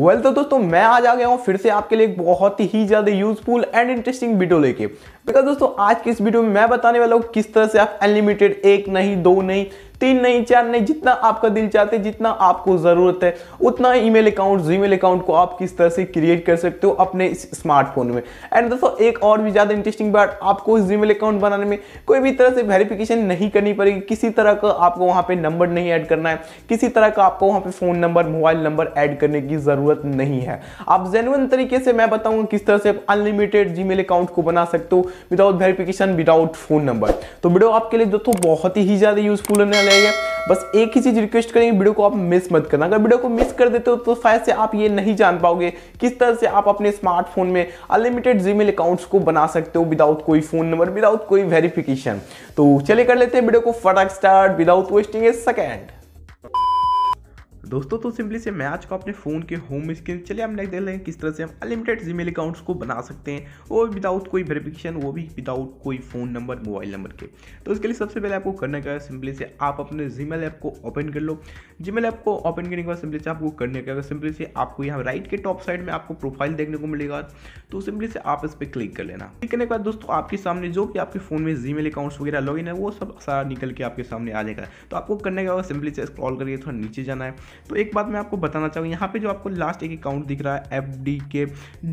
well well, तो दोस्तों मैं आज आ गया हूँ फिर से आपके लिए एक बहुत ही ज़्यादा यूजफुल एंड इंटरेस्टिंग वीडियो लेके बिकॉज दोस्तों आज की इस वीडियो में मैं बताने वाला हूँ किस तरह से आप अनलिमिटेड एक नहीं दो नहीं तीन नहीं चार नहीं जितना आपका दिल चाहते जितना आपको ज़रूरत है उतना ईमेल अकाउंट जीमेल अकाउंट को आप किस तरह से क्रिएट कर सकते हो अपने स्मार्टफोन में एंड दोस्तों एक और भी ज़्यादा इंटरेस्टिंग बात आपको जीमेल अकाउंट बनाने में कोई भी तरह से वेरिफिकेशन नहीं करनी पड़ेगी किसी तरह का आपको वहाँ पर नंबर नहीं ऐड करना है किसी तरह का आपको वहाँ पर phone number mobile number add करने की ज़रूरत नहीं है आप जेनुअन तरीके से मैं बताऊंगा किस तरह से आप अनलिमिटेड मेल अकाउंट को बना सकते हो without verification without phone number तो वीडियो आपके लिए दोस्तों बहुत ही ज़्यादा यूजफुल होने रहेगा बस एक ही चीज़ रिक्वेस्ट करेंगे वीडियो को आप मिस मत करना अगर वीडियो को मिस कर देते हो तो शायद से आप ये नहीं जान पाओगे किस तरह से आप अपने स्मार्टफोन में अनलिमिटेड जी अकाउंट्स को बना सकते हो विदाउट कोई फ़ोन नंबर विदाउट कोई वेरिफिकेशन तो चले कर लेते हैं वीडियो को फटाक start without wasting a second दोस्तों तो सिंपली से मैं आज को अपने फ़ोन के होम स्क्रीन चलिए हम देख लेंगे किस तरह से हम अनलिमिटेड जीमेल अकाउंट्स को बना सकते हैं वो विदाउट कोई वेरिफिकेशन वो भी विदाउट कोई फ़ोन नंबर मोबाइल नंबर के तो इसके लिए सबसे पहले आपको करना क्या है सिंपली से आप अपने जीमेल ऐप को ओपन कर लो जीमेल ऐप को ओपन करने के बाद सिंपली से आपको करने का सिंपली से आपको यहाँ राइट के टॉप साइड में आपको प्रोफाइल देखने को मिलेगा तो सिंपली से आप इस पर क्लिक कर लेना क्लिक करने के बाद दोस्तों आपके सामने जो भी आपके फ़ोन में जीमेल अकाउंट्स वगैरह लॉगिन है वो सब सारा निकल के आपके सामने आ जाएगा तो आपको करने का बाद सिंपली से स्क्रॉल करके थोड़ा नीचे जाना है तो एक बात मैं आपको बताना चाहूँगा यहाँ पे जो आपको लास्ट एक अकाउंट दिख रहा है F D K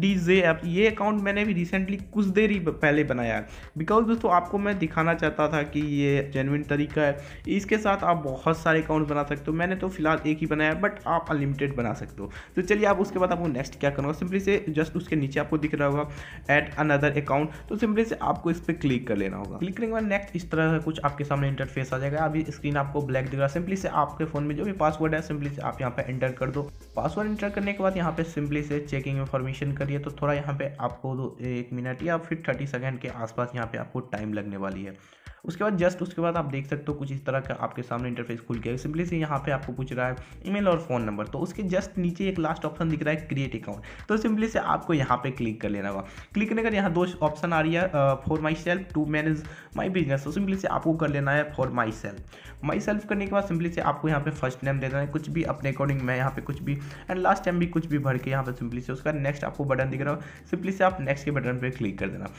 D J F ये अकाउंट मैंने भी रिसेंटली कुछ देर ही पहले बनाया है बिकॉज दोस्तों आपको मैं दिखाना चाहता था कि ये जेनविन तरीका है इसके साथ आप बहुत सारे अकाउंट बना सकते हो मैंने तो फिलहाल एक ही बनाया बट आप अनलिमिटेड बना सकते हो तो चलिए आप उसके बाद आपको नेक्स्ट क्या करूँगा सिंपली से जस्ट उसके नीचे आपको दिख रहा होगा एट अनदर अकाउंट तो सिंपली से आपको इस पर क्लिक कर लेना होगा क्लिक करने के बाद नेक्स्ट इस तरह का कुछ आपके सामने इंटरफेस आ जाएगा अभी स्क्रीन आपको ब्लैक दिख रहा है सिंपली से आपके फ़ोन में जो भी पासवर्ड है सिंपली से आप यहाँ पे एंटर कर दो पासवर्ड एंटर करने के बाद यहाँ पे सिंपली से चेकिंग इन्फॉर्मेशन करिए तो थोड़ा यहाँ पे आपको एक मिनट या फिर थर्टी सेकेंड के आसपास यहाँ पे आपको टाइम लगने वाली है उसके बाद जस्ट उसके बाद आप देख सकते हो कुछ इस तरह का आपके सामने इंटरफेस खुल गया सिंपली से यहाँ पे आपको पूछ रहा है ईमेल और फ़ोन नंबर तो उसके जस्ट नीचे एक लास्ट ऑप्शन दिख रहा है क्रिएट अकाउंट तो सिंपली से आपको यहाँ पे क्लिक कर लेना होगा क्लिक करने का यहाँ दो ऑप्शन आ रही है for myself to manage my business तो सिंपली से आपको कर लेना है for myself myself करने के बाद सिंपली से आपको यहाँ पे फर्स्ट नेम देना है कुछ भी अपने अकॉर्डिंग मैं यहाँ पे कुछ भी एंड लास्ट टाइम भी कुछ भी भर के यहाँ पे सिंपली से उसका नेक्स्ट आपको बटन दिख रहा हो सिंपली से आप नेक्स्ट के बटन पर क्लिक कर देना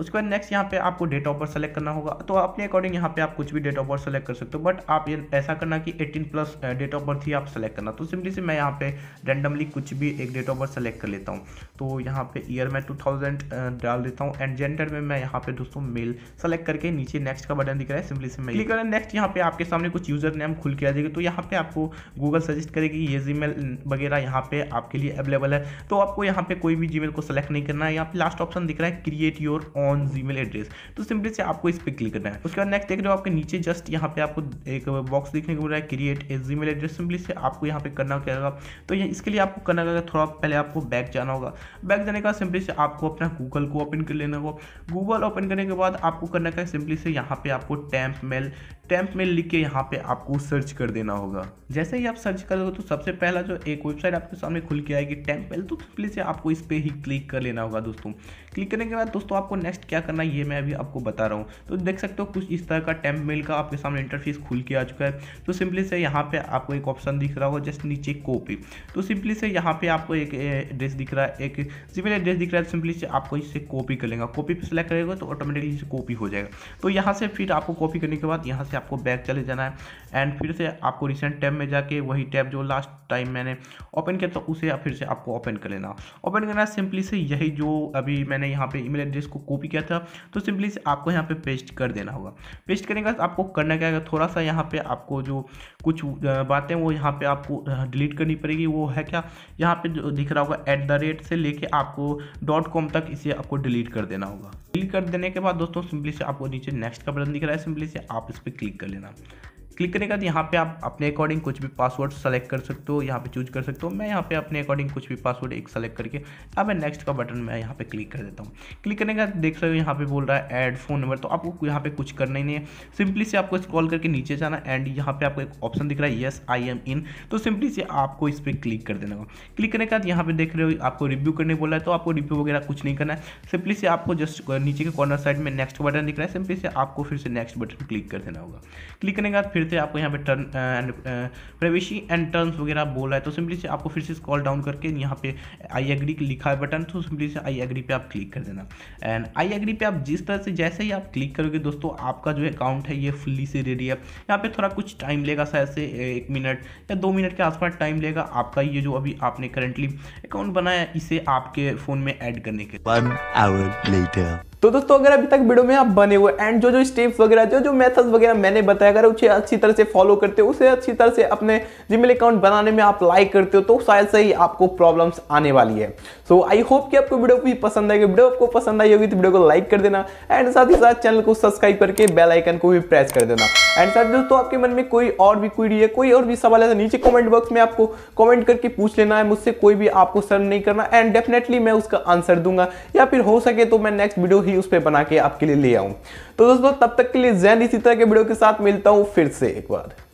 उसके बाद नेक्स्ट यहाँ पे आपको डेट ऑफ बर्थ सेलेक्ट करना होगा तो अपने अकॉर्डिंग यहाँ पे आप कुछ भी डेट ऑफ बर्थ सेलेक्ट कर सकते हो बट आप ये ऐसा करना कि 18 प्लस डेट ऑफ बर्थ ही आप सेलेक्ट करना तो सिंपली से मैं यहाँ पे रैंडमली कुछ भी एक डेट ऑफ बर्थ सेलेक्ट कर लेता हूँ तो यहाँ पे ईयर मैं टू डाल देता हूँ एंड जेंडर में मैं यहाँ पे दोस्तों मेल सेलेक्ट करके नीचे नेक्स्ट का बटन दिख रहा है सिंपली से मैं क्लिक करें नेक्स्ट यहाँ पे आपके सामने कुछ यूजर नेम खुल के आ जाएगी तो यहाँ पे आपको गूगल सजेस्ट करेगी ये जी वगैरह यहाँ पे आपके लिए अवेलेबल है तो आपको यहाँ पे कोई भी जी को सेलेक्ट नहीं करना है यहाँ पे लास्ट ऑप्शन दिख रहा है create your own own G address तो सिंपली से आपको इस पर क्लिक करना है उसके बाद नेक्स्ट देख रहे हो आपके नीचे जस्ट यहाँ पे आपको एक बॉक्स देखने को मिल रहा है create a G address simply से आपको यहाँ पे करना क्या होगा तो इसके लिए आपको करना होगा थोड़ा पहले आपको बैक जाना होगा बैक जाने का सिंपली से आपको अपना गूगल को ओपन कर लेना होगा गूगल ओपन करने के बाद आपको करना क्या सिंपली से यहाँ पे आपको टैंप मेल टैंप मेल लिख के यहाँ पे आपको सर्च कर देना होगा जैसे ही आप सर्च करोगे तो सबसे पहला जो एक वेबसाइट आपके सामने खुल के आएगी टैंप मेल तो सिंपली से आपको इस पर ही क्लिक कर लेना होगा दोस्तों क्लिक करने के बाद दोस्तों आपको नेक्स्ट नेक्स्ट क्या करना ये मैं अभी आपको बता रहा हूँ तो देख सकते हो कुछ इस तरह का टेम्प मेल का आपके सामने इंटरफेस खुल के आ चुका है तो सिंपली से यहाँ पे आपको एक ऑप्शन दिख रहा होगा जस्ट नीचे कॉपी तो सिंपली से यहाँ पे आपको एक एड्रेस दिख रहा है एक सिंपल एड्रेस दिख रहा है सिंपली तो से आपको इससे कॉपी कर लेगा कॉपी पर सिलेक्ट करेगा तो ऑटोमेटिकली इसे कॉपी हो जाएगा तो यहाँ से फिर आपको कॉपी करने के बाद यहाँ से आपको बैक चले जाना है एंड फिर से आपको रिसेंट टैब में जाके वही टैब जो लास्ट टाइम मैंने ओपन किया था उसे फिर से आपको ओपन कर लेना ओपन करना सिंपली से यही जो अभी मैंने यहाँ पे ईमेल एड्रेस को कॉपी कॉपी किया था तो सिंपली से आपको यहाँ पे पेस्ट कर देना होगा पेस्ट करने का आपको करना क्या है थोड़ा सा यहाँ पे आपको जो कुछ बातें वो यहाँ पे आपको डिलीट करनी पड़ेगी वो है क्या यहाँ पे दिख रहा होगा एट द रेट से लेके आपको डॉट कॉम तक इसे आपको डिलीट कर देना होगा डिलीट कर देने के बाद दोस्तों सिंपली से आपको नीचे नेक्स्ट का बटन दिख रहा है सिंपली से आप इस पर क्लिक कर लेना क्लिक करने के बाद यहाँ पे आप अपने अकॉर्डिंग कुछ भी पासवर्ड सेलेक्ट कर सकते हो यहाँ पे चूज कर सकते हो मैं यहाँ पे अपने अकॉर्डिंग कुछ भी पासवर्ड एक सेलेक्ट करके अब मैं नेक्स्ट का बटन मैं यहाँ पे क्लिक कर देता हूँ क्लिक करने के बाद देख सकते हो यहाँ पे बोल रहा है एड फोन नंबर तो आपको यहाँ पे कुछ करना ही नहीं है सिंपली से आपको स्क्रॉल करके नीचे जाना एंड यहाँ पे आपको एक ऑप्शन दिख रहा है येस आई एम इन तो सिंपली से आपको इस पर क्लिक कर देना क्लिक करने के बाद यहाँ पे देख रहे हो आपको रिव्यू करने बोला है तो आपको रिव्यू वगैरह कुछ नहीं करना है सिंपली से आपको जस्ट नीचे के कॉर्नर साइड में नेक्स्ट बटन दिख रहा है सिंपली से आपको फिर से नेक्स्ट बटन क्लिक कर देना होगा क्लिक करने के बाद फिर से आपको यहाँ पे turn and privacy and terms वगैरह बोला है तो सिंपली से आपको फिर से स्कॉल डाउन करके यहाँ पे आई एग्री लिखा है बटन तो सिंपली से आई एग्री पे आप क्लिक कर देना एंड आई एग्री पे आप जिस तरह से जैसे ही आप क्लिक करोगे दोस्तों आपका जो अकाउंट है ये फुल्ली से रेडी है यहाँ पे थोड़ा कुछ टाइम लेगा शायद से एक मिनट या दो मिनट के आसपास टाइम लेगा आपका ये जो अभी आपने करेंटली अकाउंट बनाया इसे आपके फ़ोन में एड करने के तो दोस्तों अगर अभी तक वीडियो में आप बने हुए एंड जो जो स्टेप्स वगैरह जो जो मेथड्स वगैरह मैंने बताया अगर उसे अच्छी तरह से फॉलो करते हो उसे अच्छी तरह से अपने जिमेल अकाउंट बनाने में आप लाइक करते हो तो शायद से ही आपको प्रॉब्लम्स आने वाली है सो आई होप कि आपको वीडियो भी पसंद आएगी वीडियो आपको पसंद आई होगी तो वीडियो को लाइक कर देना एंड साथ ही साथ चैनल को सब्सक्राइब करके बेलाइकन को भी प्रेस कर देना एंड साथ दोस्तों आपके मन में कोई और भी क्वेरी है कोई और भी सवाल है तो नीचे कमेंट बॉक्स में आपको कमेंट करके पूछ लेना है मुझसे कोई भी आपको सर्व नहीं करना एंड डेफिनेटली मैं उसका आंसर दूंगा या फिर हो सके तो मैं नेक्स्ट वीडियो ही उस पर बना के आपके लिए ले आऊँ तो दोस्तों तब तक के लिए जैन इसी तरह के वीडियो के साथ मिलता हूँ फिर से एक बार